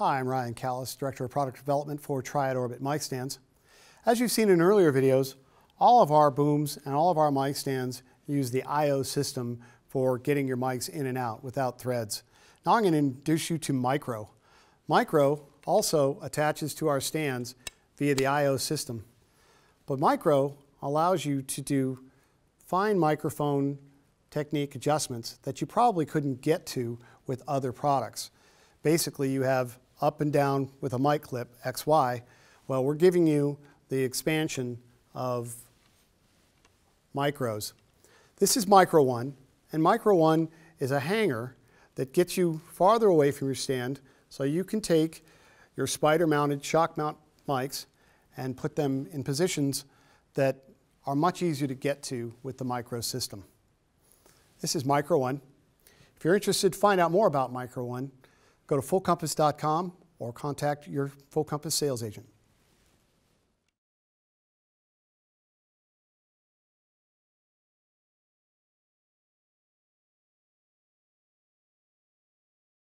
Hi, I'm Ryan Callis, Director of Product Development for Triad Orbit mic stands. As you've seen in earlier videos, all of our booms and all of our mic stands use the I.O. system for getting your mics in and out without threads. Now I'm going to introduce you to Micro. Micro also attaches to our stands via the I.O. system. But Micro allows you to do fine microphone technique adjustments that you probably couldn't get to with other products. Basically, you have up and down with a mic clip, XY, well, we're giving you the expansion of micros. This is micro one, and micro one is a hanger that gets you farther away from your stand so you can take your spider mounted shock mount mics and put them in positions that are much easier to get to with the micro system. This is Micro One. If you're interested to find out more about Micro One, go to fullcompass.com or contact your full compass sales agent.